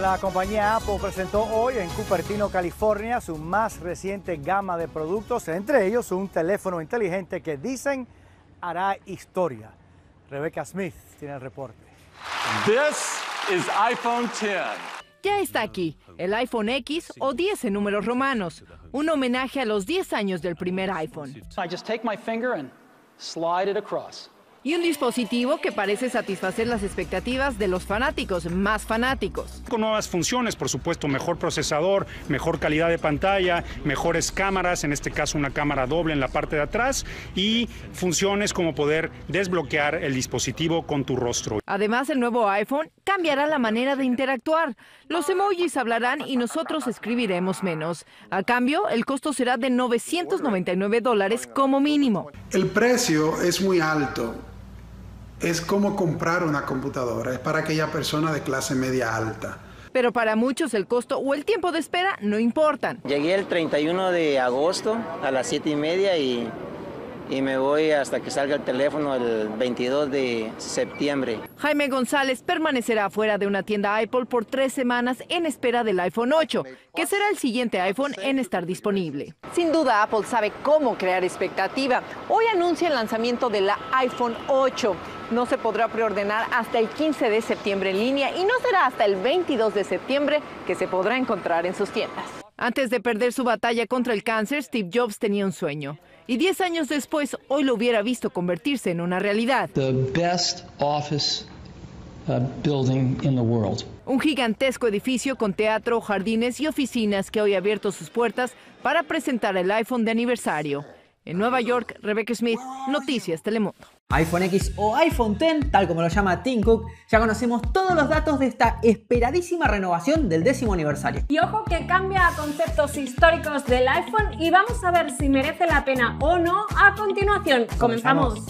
La compañía Apple presentó hoy en Cupertino, California, su más reciente gama de productos, entre ellos un teléfono inteligente que dicen hará historia. Rebecca Smith tiene el reporte. This is iPhone 10. Ya está aquí, el iPhone X o 10 en números romanos, un homenaje a los 10 años del primer iPhone. I just take my finger and slide y un dispositivo que parece satisfacer las expectativas de los fanáticos más fanáticos. Con nuevas funciones, por supuesto, mejor procesador, mejor calidad de pantalla, mejores cámaras, en este caso una cámara doble en la parte de atrás y funciones como poder desbloquear el dispositivo con tu rostro. Además, el nuevo iPhone cambiará la manera de interactuar. Los emojis hablarán y nosotros escribiremos menos. A cambio, el costo será de 999 dólares como mínimo. El precio es muy alto es como comprar una computadora, es para aquella persona de clase media alta. Pero para muchos el costo o el tiempo de espera no importan. Llegué el 31 de agosto a las 7 y media y y me voy hasta que salga el teléfono el 22 de septiembre. Jaime González permanecerá fuera de una tienda Apple por tres semanas en espera del iPhone 8, que será el siguiente iPhone en estar disponible. Sin duda, Apple sabe cómo crear expectativa. Hoy anuncia el lanzamiento de la iPhone 8. No se podrá preordenar hasta el 15 de septiembre en línea y no será hasta el 22 de septiembre que se podrá encontrar en sus tiendas. Antes de perder su batalla contra el cáncer, Steve Jobs tenía un sueño, y 10 años después hoy lo hubiera visto convertirse en una realidad. The best office uh, building in the world. Un gigantesco edificio con teatro, jardines y oficinas que hoy ha abierto sus puertas para presentar el iPhone de aniversario. En Nueva York, Rebecca Smith, Noticias Telemundo iPhone X o iPhone X, tal como lo llama Tim Cook, ya conocemos todos los datos de esta esperadísima renovación del décimo aniversario. Y ojo que cambia a conceptos históricos del iPhone y vamos a ver si merece la pena o no a continuación. Comenzamos.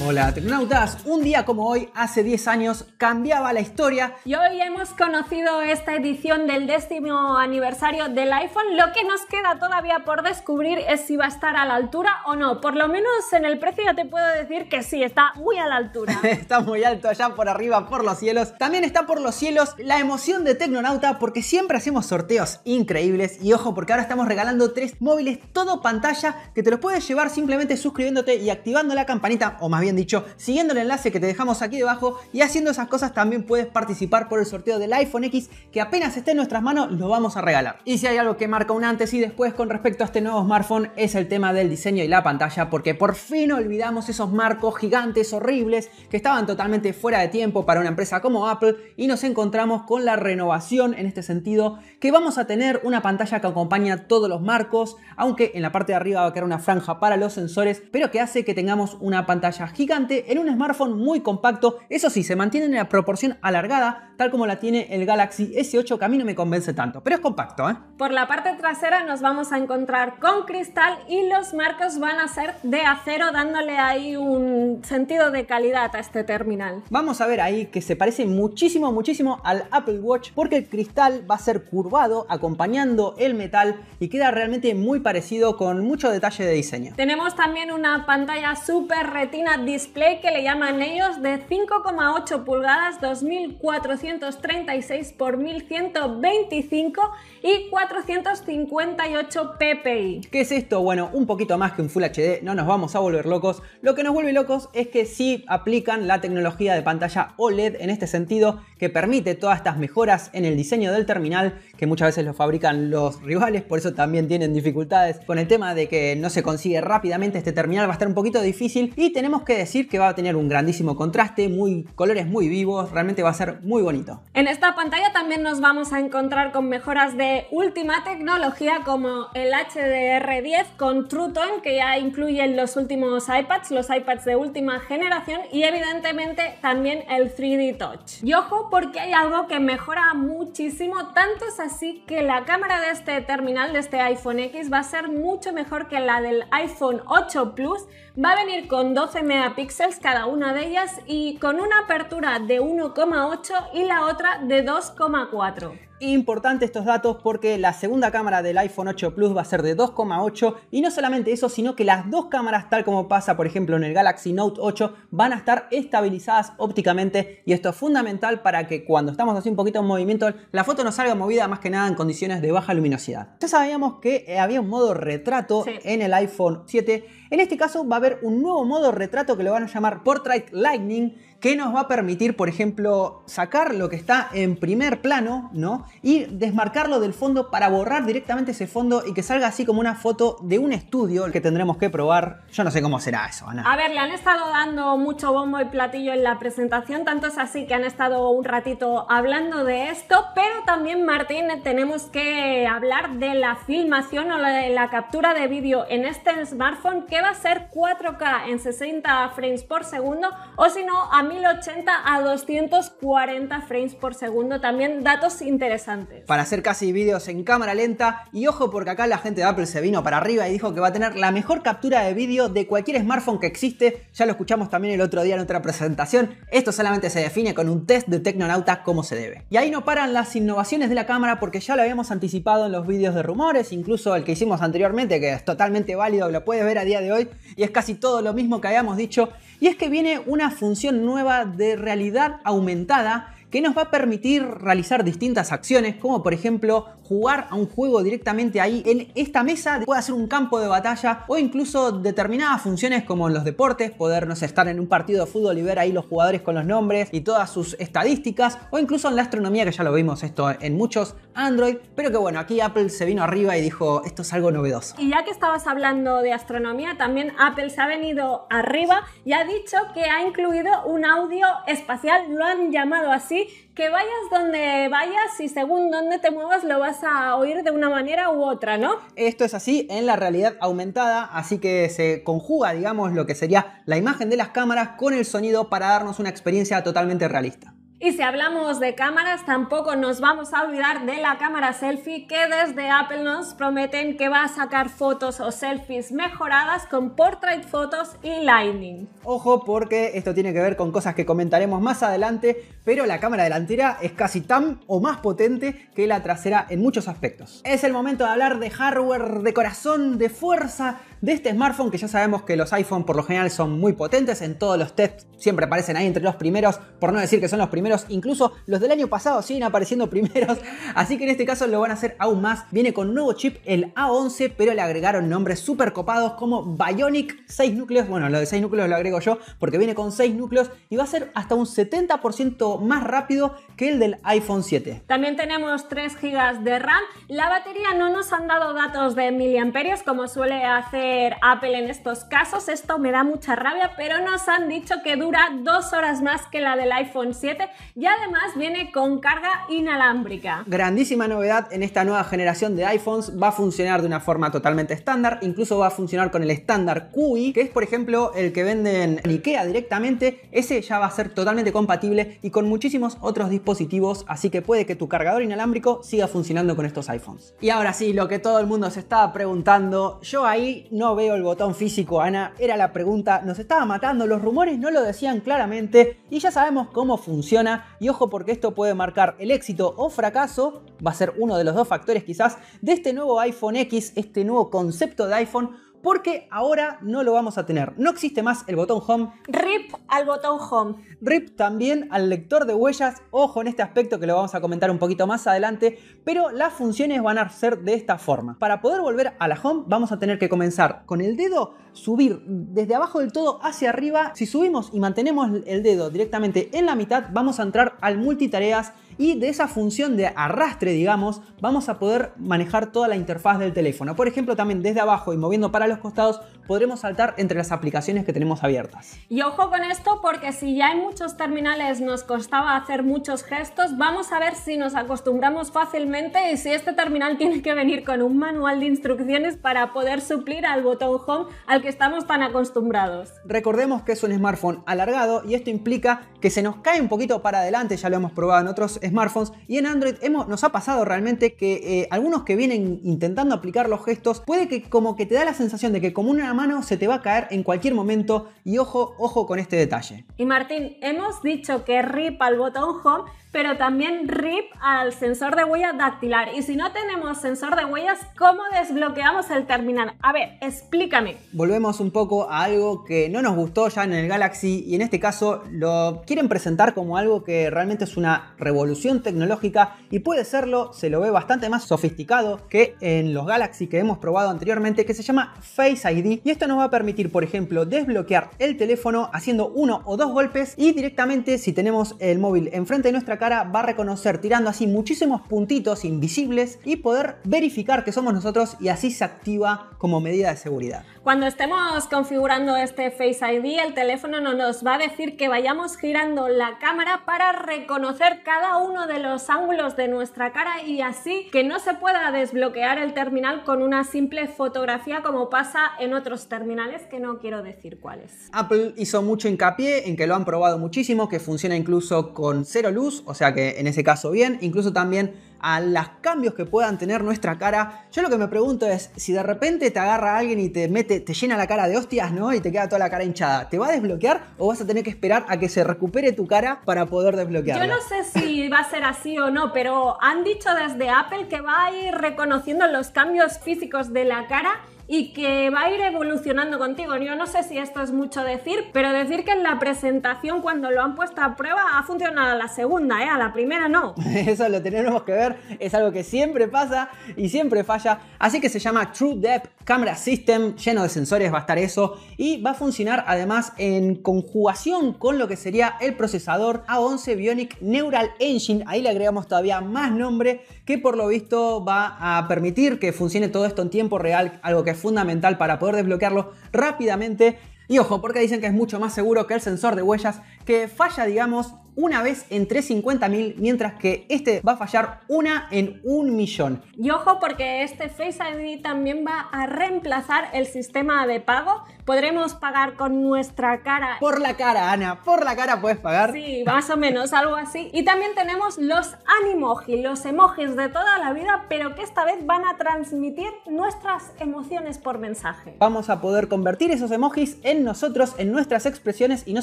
Hola, Tecnonautas, Un día como hoy, hace 10 años, cambiaba la historia. Y hoy hemos conocido esta edición del décimo aniversario del iPhone. Lo que nos queda todavía por descubrir es si va a estar a la altura o no. Por lo menos en el precio ya te puedo decir que sí, está muy a la altura. está muy alto allá por arriba, por los cielos. También está por los cielos la emoción de Tecnonauta porque siempre hacemos sorteos increíbles. Y ojo, porque ahora estamos regalando tres móviles todo pantalla que te los puedes llevar simplemente suscribiéndote y activando la campanita o más bien bien dicho, siguiendo el enlace que te dejamos aquí debajo y haciendo esas cosas también puedes participar por el sorteo del iPhone X que apenas esté en nuestras manos lo vamos a regalar. Y si hay algo que marca un antes y después con respecto a este nuevo smartphone es el tema del diseño y la pantalla porque por fin olvidamos esos marcos gigantes horribles que estaban totalmente fuera de tiempo para una empresa como Apple y nos encontramos con la renovación en este sentido que vamos a tener una pantalla que acompaña todos los marcos aunque en la parte de arriba va a quedar una franja para los sensores pero que hace que tengamos una pantalla gigante en un smartphone muy compacto. Eso sí, se mantiene en la proporción alargada, tal como la tiene el Galaxy S8, que a mí no me convence tanto, pero es compacto. ¿eh? Por la parte trasera nos vamos a encontrar con cristal y los marcos van a ser de acero, dándole ahí un sentido de calidad a este terminal. Vamos a ver ahí que se parece muchísimo, muchísimo al Apple Watch, porque el cristal va a ser curvado, acompañando el metal y queda realmente muy parecido con mucho detalle de diseño. Tenemos también una pantalla súper retina display que le llaman ellos de 5,8 pulgadas, 2436 x 1125 y 458 ppi. ¿Qué es esto? Bueno, un poquito más que un Full HD, no nos vamos a volver locos. Lo que nos vuelve locos es que sí aplican la tecnología de pantalla OLED en este sentido, que permite todas estas mejoras en el diseño del terminal que muchas veces lo fabrican los rivales, por eso también tienen dificultades con el tema de que no se consigue rápidamente este terminal, va a estar un poquito difícil y tenemos que decir que va a tener un grandísimo contraste, muy colores muy vivos, realmente va a ser muy bonito. En esta pantalla también nos vamos a encontrar con mejoras de última tecnología como el HDR10 con Tone que ya incluyen los últimos iPads, los iPads de última generación y evidentemente también el 3D Touch. Y ojo porque hay algo que mejora muchísimo tanto esa así que la cámara de este terminal, de este iPhone X, va a ser mucho mejor que la del iPhone 8 Plus. Va a venir con 12 megapíxeles cada una de ellas y con una apertura de 1,8 y la otra de 2,4. Importante estos datos porque la segunda cámara del iPhone 8 Plus va a ser de 2,8 y no solamente eso, sino que las dos cámaras, tal como pasa por ejemplo en el Galaxy Note 8, van a estar estabilizadas ópticamente y esto es fundamental para que cuando estamos haciendo un poquito de movimiento, la foto no salga movida más que nada en condiciones de baja luminosidad. Ya sabíamos que eh, había un modo retrato en el iPhone 7, en este caso va a haber un nuevo modo retrato que lo van a llamar Portrait Lightning que nos va a permitir, por ejemplo, sacar lo que está en primer plano, ¿no? Y desmarcarlo del fondo para borrar directamente ese fondo y que salga así como una foto de un estudio que tendremos que probar. Yo no sé cómo será eso, Ana. A ver, le han estado dando mucho bombo y platillo en la presentación, tanto es así que han estado un ratito hablando de esto, pero también, Martín, tenemos que hablar de la filmación o de la captura de vídeo en este smartphone que va a ser 4K en 60 frames por segundo o si no, a 1080 a 240 frames por segundo. También datos interesantes. Para hacer casi vídeos en cámara lenta. Y ojo porque acá la gente de Apple se vino para arriba y dijo que va a tener la mejor captura de vídeo de cualquier smartphone que existe. Ya lo escuchamos también el otro día en otra presentación. Esto solamente se define con un test de Tecnonauta como se debe. Y ahí no paran las innovaciones de la cámara porque ya lo habíamos anticipado en los vídeos de rumores, incluso el que hicimos anteriormente, que es totalmente válido, lo puedes ver a día de hoy, y es casi todo lo mismo que habíamos dicho y es que viene una función nueva de realidad aumentada que nos va a permitir realizar distintas acciones, como por ejemplo jugar a un juego directamente ahí en esta mesa, puede hacer un campo de batalla o incluso determinadas funciones como los deportes, podernos estar en un partido de fútbol y ver ahí los jugadores con los nombres y todas sus estadísticas o incluso en la astronomía, que ya lo vimos esto en muchos Android, pero que bueno, aquí Apple se vino arriba y dijo, esto es algo novedoso. Y ya que estabas hablando de astronomía, también Apple se ha venido arriba y ha dicho que ha incluido un audio espacial, lo han llamado así, que vayas donde vayas y según donde te muevas lo vas a oír de una manera u otra, ¿no? Esto es así en la realidad aumentada, así que se conjuga, digamos, lo que sería la imagen de las cámaras con el sonido para darnos una experiencia totalmente realista. Y si hablamos de cámaras, tampoco nos vamos a olvidar de la cámara selfie que desde Apple nos prometen que va a sacar fotos o selfies mejoradas con Portrait Photos y Lightning. Ojo porque esto tiene que ver con cosas que comentaremos más adelante, pero la cámara delantera es casi tan o más potente que la trasera en muchos aspectos. Es el momento de hablar de hardware, de corazón, de fuerza, de este smartphone que ya sabemos que los iPhone por lo general son muy potentes, en todos los tests siempre aparecen ahí entre los primeros, por no decir que son los primeros, incluso los del año pasado siguen apareciendo primeros, así que en este caso lo van a hacer aún más. Viene con nuevo chip el A11, pero le agregaron nombres súper copados como Bionic 6 núcleos, bueno, lo de 6 núcleos lo agrego yo porque viene con 6 núcleos y va a ser hasta un 70% más rápido que el del iPhone 7. También tenemos 3 GB de RAM, la batería no nos han dado datos de miliamperios como suele hacer Apple en estos casos. Esto me da mucha rabia, pero nos han dicho que dura dos horas más que la del iPhone 7 y además viene con carga inalámbrica. Grandísima novedad en esta nueva generación de iPhones. Va a funcionar de una forma totalmente estándar, incluso va a funcionar con el estándar QI, que es por ejemplo el que venden en IKEA directamente. Ese ya va a ser totalmente compatible y con muchísimos otros dispositivos, así que puede que tu cargador inalámbrico siga funcionando con estos iPhones. Y ahora sí, lo que todo el mundo se estaba preguntando, yo ahí no veo el botón físico, Ana, era la pregunta, nos estaba matando, los rumores no lo decían claramente y ya sabemos cómo funciona y ojo porque esto puede marcar el éxito o fracaso, va a ser uno de los dos factores quizás, de este nuevo iPhone X, este nuevo concepto de iPhone porque ahora no lo vamos a tener. No existe más el botón home. RIP al botón home. RIP también al lector de huellas. Ojo en este aspecto que lo vamos a comentar un poquito más adelante, pero las funciones van a ser de esta forma. Para poder volver a la home vamos a tener que comenzar con el dedo, subir desde abajo del todo hacia arriba. Si subimos y mantenemos el dedo directamente en la mitad, vamos a entrar al multitareas y de esa función de arrastre, digamos, vamos a poder manejar toda la interfaz del teléfono. Por ejemplo, también desde abajo y moviendo para los costados, podremos saltar entre las aplicaciones que tenemos abiertas. Y ojo con esto porque si ya en muchos terminales nos costaba hacer muchos gestos, vamos a ver si nos acostumbramos fácilmente y si este terminal tiene que venir con un manual de instrucciones para poder suplir al botón home al que estamos tan acostumbrados. Recordemos que es un smartphone alargado y esto implica que se nos cae un poquito para adelante, ya lo hemos probado en otros smartphones y en Android hemos, nos ha pasado realmente que eh, algunos que vienen intentando aplicar los gestos puede que como que te da la sensación de que como una mano se te va a caer en cualquier momento y ojo, ojo con este detalle. Y Martín, hemos dicho que RIP al botón home, pero también RIP al sensor de huella dactilar. Y si no tenemos sensor de huellas, ¿cómo desbloqueamos el terminal? A ver, explícame. Volvemos un poco a algo que no nos gustó ya en el Galaxy y en este caso lo quieren presentar como algo que realmente es una revolución tecnológica y puede serlo, se lo ve bastante más sofisticado que en los Galaxy que hemos probado anteriormente, que se llama Face ID y esto nos va a permitir, por ejemplo, desbloquear el teléfono haciendo uno o dos golpes y directamente si tenemos el móvil enfrente de nuestra cara va a reconocer tirando así muchísimos puntitos invisibles y poder verificar que somos nosotros y así se activa como medida de seguridad. Cuando estemos configurando este Face ID, el teléfono no nos va a decir que vayamos girando la cámara para reconocer cada uno de los ángulos de nuestra cara y así que no se pueda desbloquear el terminal con una simple fotografía como pasa en otros terminales que no quiero decir cuáles. Apple hizo mucho hincapié en que lo han probado muchísimo, que funciona incluso con cero luz, o sea que en ese caso bien, incluso también a los cambios que puedan tener nuestra cara. Yo lo que me pregunto es, si de repente te agarra alguien y te mete, te llena la cara de hostias, ¿no? Y te queda toda la cara hinchada, ¿te va a desbloquear o vas a tener que esperar a que se recupere tu cara para poder desbloquearla? Yo no sé si va a ser así o no, pero han dicho desde Apple que va a ir reconociendo los cambios físicos de la cara y que va a ir evolucionando contigo. Yo no sé si esto es mucho decir, pero decir que en la presentación cuando lo han puesto a prueba ha funcionado a la segunda, ¿eh? a la primera no. Eso lo tenemos que ver, es algo que siempre pasa y siempre falla. Así que se llama True Depth Camera System, lleno de sensores va a estar eso y va a funcionar además en conjugación con lo que sería el procesador A11 Bionic Neural Engine. Ahí le agregamos todavía más nombre que por lo visto va a permitir que funcione todo esto en tiempo real, algo que fundamental para poder desbloquearlo rápidamente. Y ojo, porque dicen que es mucho más seguro que el sensor de huellas que falla, digamos, una vez en 350.000, mientras que este va a fallar una en un millón. Y ojo porque este Face ID también va a reemplazar el sistema de pago. Podremos pagar con nuestra cara. Por la cara, Ana, por la cara puedes pagar. Sí, más o menos, algo así. Y también tenemos los animoji, los emojis de toda la vida, pero que esta vez van a transmitir nuestras emociones por mensaje. Vamos a poder convertir esos emojis en nosotros, en nuestras expresiones, y no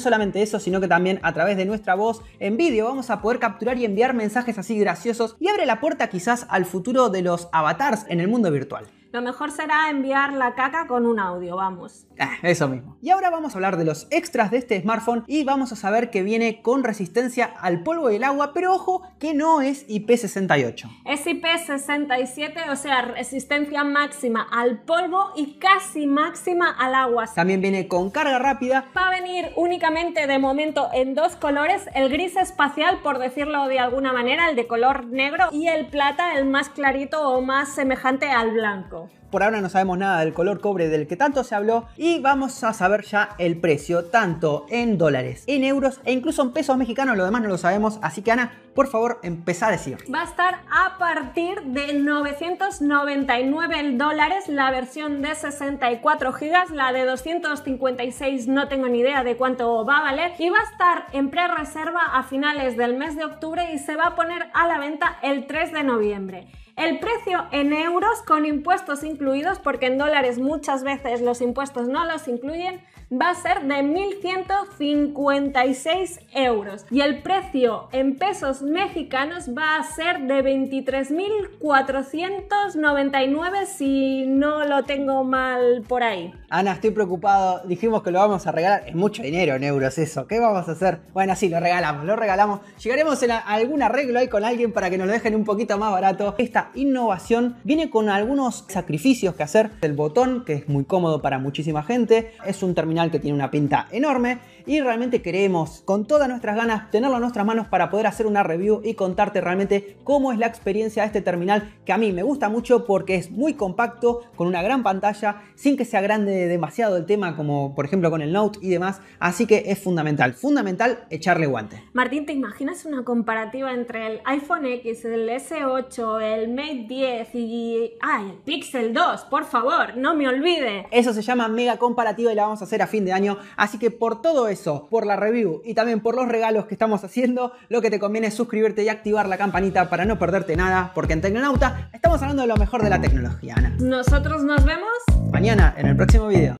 solamente eso, sino que también también a través de nuestra voz en vídeo. Vamos a poder capturar y enviar mensajes así graciosos y abre la puerta quizás al futuro de los avatars en el mundo virtual. Lo mejor será enviar la caca con un audio, vamos. Ah, eso mismo. Y ahora vamos a hablar de los extras de este smartphone y vamos a saber que viene con resistencia al polvo y el agua, pero ojo que no es IP68. Es IP67, o sea, resistencia máxima al polvo y casi máxima al agua. También viene con carga rápida. Va a venir únicamente de momento en dos colores, el gris espacial, por decirlo de alguna manera, el de color negro y el plata, el más clarito o más semejante al blanco por ahora no sabemos nada del color cobre del que tanto se habló y vamos a saber ya el precio, tanto en dólares, en euros e incluso en pesos mexicanos, lo demás no lo sabemos, así que Ana, por favor, empezá a decir. Va a estar a partir de 999 dólares la versión de 64 GB, la de 256 no tengo ni idea de cuánto va a valer y va a estar en pre-reserva a finales del mes de octubre y se va a poner a la venta el 3 de noviembre. El precio en euros con impuestos incluidos, porque en dólares muchas veces los impuestos no los incluyen, va a ser de 1.156 euros y el precio en pesos mexicanos va a ser de 23.499 si no lo tengo mal por ahí. Ana, estoy preocupado. Dijimos que lo vamos a regalar. Es mucho dinero en euros eso. ¿Qué vamos a hacer? Bueno, sí, lo regalamos, lo regalamos. Llegaremos a algún arreglo ahí con alguien para que nos lo dejen un poquito más barato. Esta innovación viene con algunos sacrificios que hacer. El botón, que es muy cómodo para muchísima gente. Es un terminal que tiene una pinta enorme y realmente queremos con todas nuestras ganas tenerlo en nuestras manos para poder hacer una review y contarte realmente cómo es la experiencia de este terminal que a mí me gusta mucho porque es muy compacto, con una gran pantalla, sin que se grande demasiado el tema como por ejemplo con el Note y demás, así que es fundamental, fundamental echarle guante. Martín, ¿te imaginas una comparativa entre el iPhone X, el S8, el Mate 10 y el Pixel 2? Por favor, no me olvide. Eso se llama mega comparativa y la vamos a hacer a fin de año, así que por todo eso por la review y también por los regalos que estamos haciendo, lo que te conviene es suscribirte y activar la campanita para no perderte nada, porque en Tecnonauta estamos hablando de lo mejor de la tecnología, Nosotros nos vemos mañana en el próximo video.